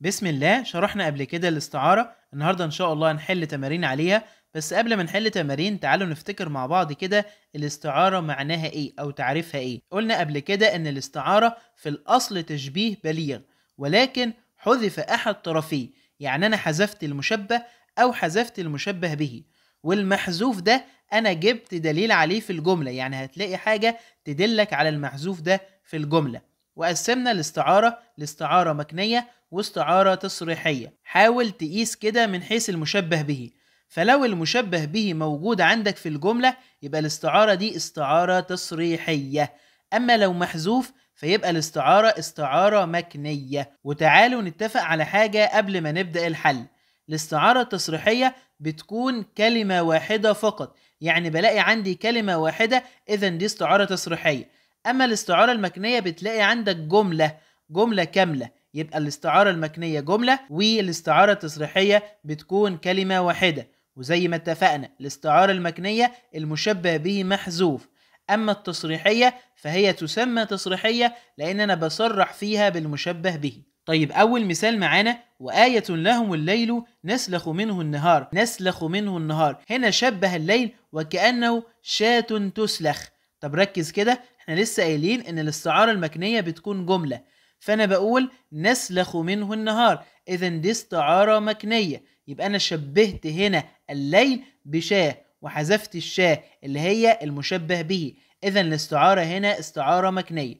بسم الله شرحنا قبل كده الاستعارة النهاردة إن شاء الله هنحل تمارين عليها بس قبل ما نحل تمارين تعالوا نفتكر مع بعض كده الاستعارة معناها إيه أو تعريفها إيه قلنا قبل كده أن الاستعارة في الأصل تشبيه بليغ ولكن حذف أحد طرفيه يعني أنا حذفت المشبه أو حذفت المشبه به والمحذوف ده أنا جبت دليل عليه في الجملة يعني هتلاقي حاجة تدلك على المحذوف ده في الجملة وقسمنا الاستعارة لاستعارة مكنية واستعارة تصريحية حاول تقيس كده من حيث المشبه به فلو المشبه به موجود عندك في الجملة يبقى الاستعارة دي استعارة تصريحية أما لو محذوف فيبقى الاستعارة استعارة مكنية وتعالوا نتفق على حاجة قبل ما نبدأ الحل الاستعارة التصريحية بتكون كلمة واحدة فقط يعني بلاقي عندي كلمة واحدة إذا دي استعارة تصريحية اما الاستعاره المكنيه بتلاقي عندك جمله جمله كامله يبقى الاستعاره المكنيه جمله والاستعاره التصريحيه بتكون كلمه واحده وزي ما اتفقنا الاستعاره المكنيه المشبه به محذوف اما التصريحيه فهي تسمى تصريحيه لان انا بصرح فيها بالمشبه به طيب أول مثال معانا وآية لهم الليل نسلخ منه النهار نسلخ منه النهار هنا شبه الليل وكأنه شاة تسلخ طب ركز كده احنا لسه قايلين ان الاستعارة المكنية بتكون جملة فانا بقول نسلخ منه النهار اذا دي استعارة مكنية يبقى انا شبهت هنا الليل بشاه وحذفت الشاه اللي هي المشبه به اذا الاستعارة هنا استعارة مكنية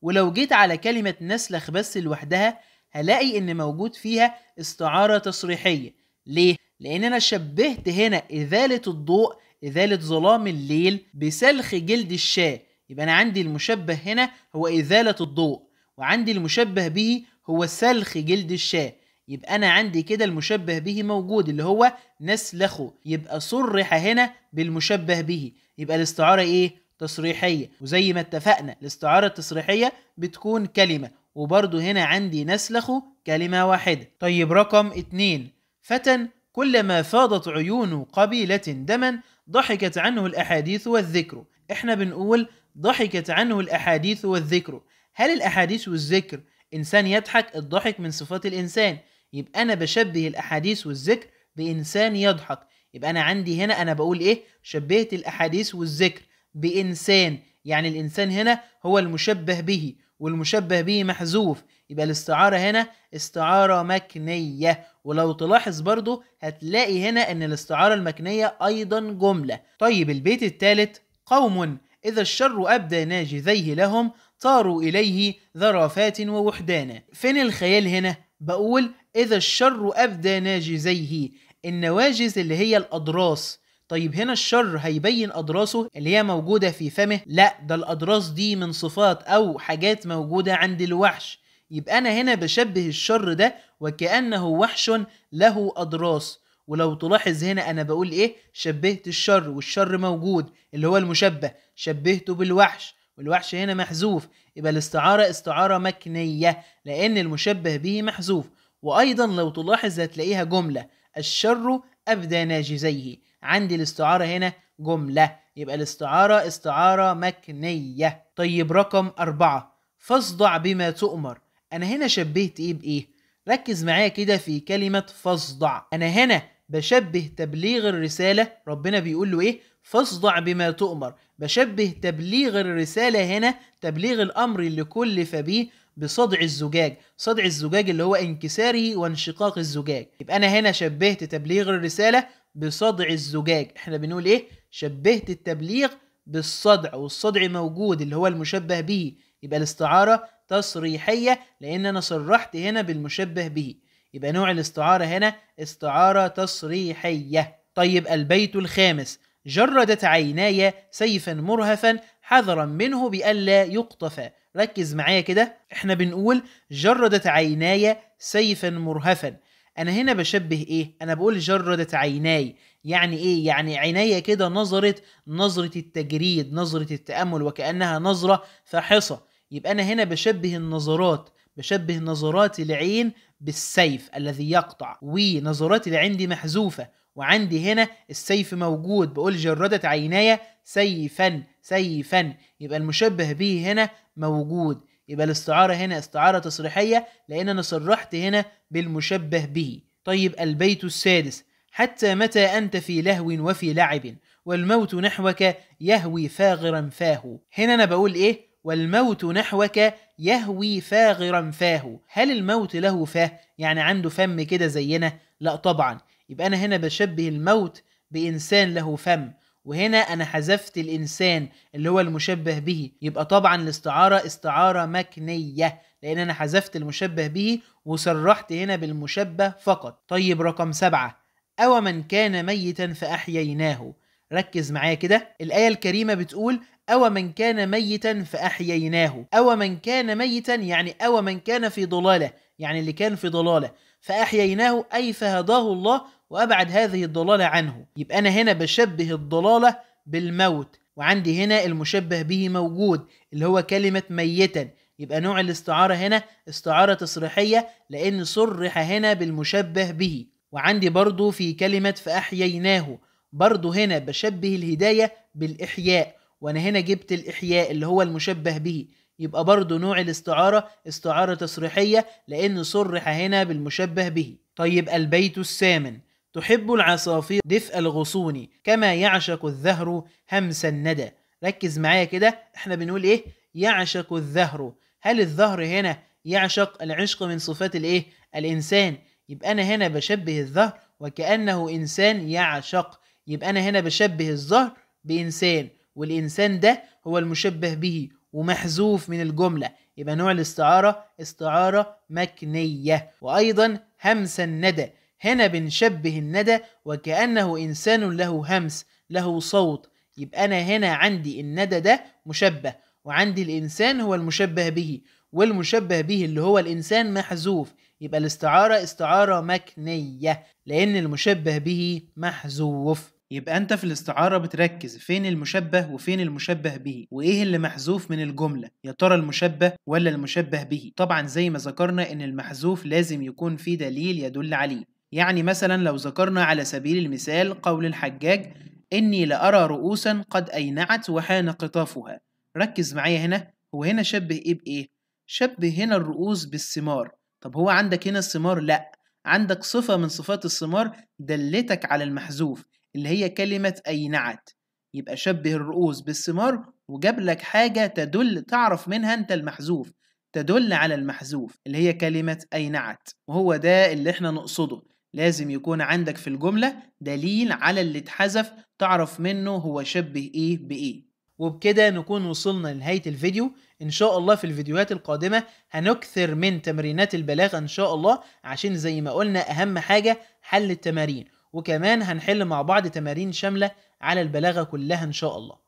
ولو جيت على كلمة نسلخ بس لوحدها هلاقي ان موجود فيها استعارة تصريحية ليه؟ لان انا شبهت هنا ازالة الضوء إزالة ظلام الليل بسلخ جلد الشاة يبقى أنا عندي المشبه هنا هو إزالة الضوء وعندي المشبه به هو سلخ جلد الشاة يبقى أنا عندي كده المشبه به موجود اللي هو نسلخه يبقى صرح هنا بالمشبه به يبقى الاستعارة إيه؟ تصريحية وزي ما اتفقنا الاستعارة التصريحية بتكون كلمة وبرضه هنا عندي نسلخه كلمة واحدة طيب رقم اتنين فتى كلما فاضت عيون قبيلة دما ضحكت عنه الأحاديث والذكر إحنا بنقول ضحكت عنه الأحاديث والذكر هل الأحاديث والذكر إنسان يضحك الضحك من صفات الإنسان يبقى أنا بشبه الأحاديث والذكر بإنسان يضحك يبقى أنا عندي هنا أنا بقول إيه شبهت الأحاديث والذكر بإنسان يعني الإنسان هنا هو المشبه به والمشبه به محذوف يبقى الاستعارة هنا استعارة مكنية ولو تلاحظ برضو هتلاقي هنا ان الاستعارة المكنية ايضا جملة طيب البيت الثالث قوم إذا الشر أبدى ناجذيه لهم طاروا إليه ذرافات ووحدانا فين الخيال هنا؟ بقول إذا الشر أبدى ناجزيه النواجز اللي هي الأضراس طيب هنا الشر هيبين أضراسه اللي هي موجودة في فمه؟ لا ده الأضراس دي من صفات أو حاجات موجودة عند الوحش يبقى أنا هنا بشبه الشر ده وكأنه وحش له أضراس ولو تلاحظ هنا أنا بقول إيه شبهت الشر والشر موجود اللي هو المشبه شبهته بالوحش والوحش هنا محذوف يبقى الاستعارة استعارة مكنية لأن المشبه به محذوف وأيضا لو تلاحظ هتلاقيها جملة الشر أبدى ناجزيه عندي الاستعارة هنا جملة يبقى الاستعارة استعارة مكنية طيب رقم أربعة فاصدع بما تؤمر انا هنا شبهت ايه بايه ركز معايا كده في كلمه فاصدع انا هنا بشبه تبليغ الرساله ربنا بيقول له ايه فاصدع بما تؤمر بشبه تبليغ الرساله هنا تبليغ الامر اللي كلف به بصدع الزجاج صدع الزجاج اللي هو انكساره وانشقاق الزجاج يبقى انا هنا شبهت تبليغ الرساله بصدع الزجاج احنا بنقول ايه شبهت التبليغ بالصدع والصدع موجود اللي هو المشبه به يبقى الاستعاره تصريحية لأن أنا صرحت هنا بالمشبه به يبقى نوع الاستعارة هنا استعارة تصريحية طيب البيت الخامس جردت عيناي سيفا مرهفا حذرا منه بألا يقطف ركز معايا كده احنا بنقول جردت عيناي سيفا مرهفا انا هنا بشبه ايه انا بقول جردت عيناي يعني ايه يعني عيناي كده نظرت نظرة التجريد نظرة التأمل وكأنها نظرة فاحصة يبقى أنا هنا بشبه النظرات بشبه نظرات العين بالسيف الذي يقطع ونظرات العين دي محذوفة وعندي هنا السيف موجود بقول جردت عيناي سيفا سيفا يبقى المشبه به هنا موجود يبقى الاستعارة هنا استعارة تصريحية لأن أنا صرحت هنا بالمشبه به طيب البيت السادس حتى متى أنت في لهو وفي لعب والموت نحوك يهوي فاغرا فاهو هنا أنا بقول إيه والموت نحوك يهوي فاغرا فاه هل الموت له فاه يعني عنده فم كده زينا لا طبعا يبقى انا هنا بشبه الموت بانسان له فم وهنا انا حذفت الانسان اللي هو المشبه به يبقى طبعا الاستعاره استعاره مكنيه لان انا حذفت المشبه به وصرحت هنا بالمشبه فقط طيب رقم سبعة أو من كان ميتا فأحييناه ركز معايا كده الآية الكريمة بتقول أو من كان ميتا فأحييناه أو من كان ميتا يعني أو من كان في ضلالة يعني اللي كان في ضلالة فأحييناه أي فهداه الله وأبعد هذه الضلالة عنه يبقى أنا هنا بشبه الضلالة بالموت وعندي هنا المشبه به موجود اللي هو كلمة ميتا يبقى نوع الاستعارة هنا استعارة تصريحية لأن صرح هنا بالمشبه به وعندي برضو في كلمة فأحييناه برضو هنا بشبه الهداية بالإحياء وانا هنا جبت الاحياء اللي هو المشبه به يبقى برضه نوع الاستعارة استعارة تصريحية لأن صرح هنا بالمشبه به طيب البيت الثامن تحب العصافير دفء الغصون كما يعشق الذهر همس الندى ركز معايا كده احنا بنقول ايه يعشق الذهر هل الذهر هنا يعشق العشق من صفات الايه الانسان يبقى انا هنا بشبه الذهر وكانه انسان يعشق يبقى انا هنا بشبه الزهر بانسان والإنسان ده هو المشبه به ومحذوف من الجملة يبقى نوع الاستعارة استعارة مكنية وأيضا همس الندى هنا بنشبه الندى وكأنه إنسان له همس له صوت يبقى أنا هنا عندي الندى ده مشبه وعندي الإنسان هو المشبه به والمشبه به اللي هو الإنسان محذوف يبقى الاستعارة استعارة مكنية لأن المشبه به محذوف يبقى انت في الاستعاره بتركز فين المشبه وفين المشبه به وايه اللي محذوف من الجمله يا ترى المشبه ولا المشبه به طبعا زي ما ذكرنا ان المحذوف لازم يكون فيه دليل يدل عليه يعني مثلا لو ذكرنا على سبيل المثال قول الحجاج إني لأرى رؤوسا قد أينعت وحان قطافها ركز معايا هنا هو هنا شبه إيه بإيه؟ شبه هنا الرؤوس بالثمار طب هو عندك هنا الثمار؟ لأ عندك صفة من صفات الثمار دلتك على المحذوف اللي هي كلمة أينعت يبقى شبه الرؤوس بالثمار وجاب لك حاجة تدل تعرف منها أنت المحذوف تدل على المحذوف اللي هي كلمة أينعت وهو ده اللي احنا نقصده لازم يكون عندك في الجملة دليل على اللي اتحذف تعرف منه هو شبه ايه بايه وبكده نكون وصلنا لنهاية الفيديو إن شاء الله في الفيديوهات القادمة هنكثر من تمرينات البلاغة إن شاء الله عشان زي ما قلنا أهم حاجة حل التمارين وكمان هنحل مع بعض تمارين شاملة على البلاغة كلها إن شاء الله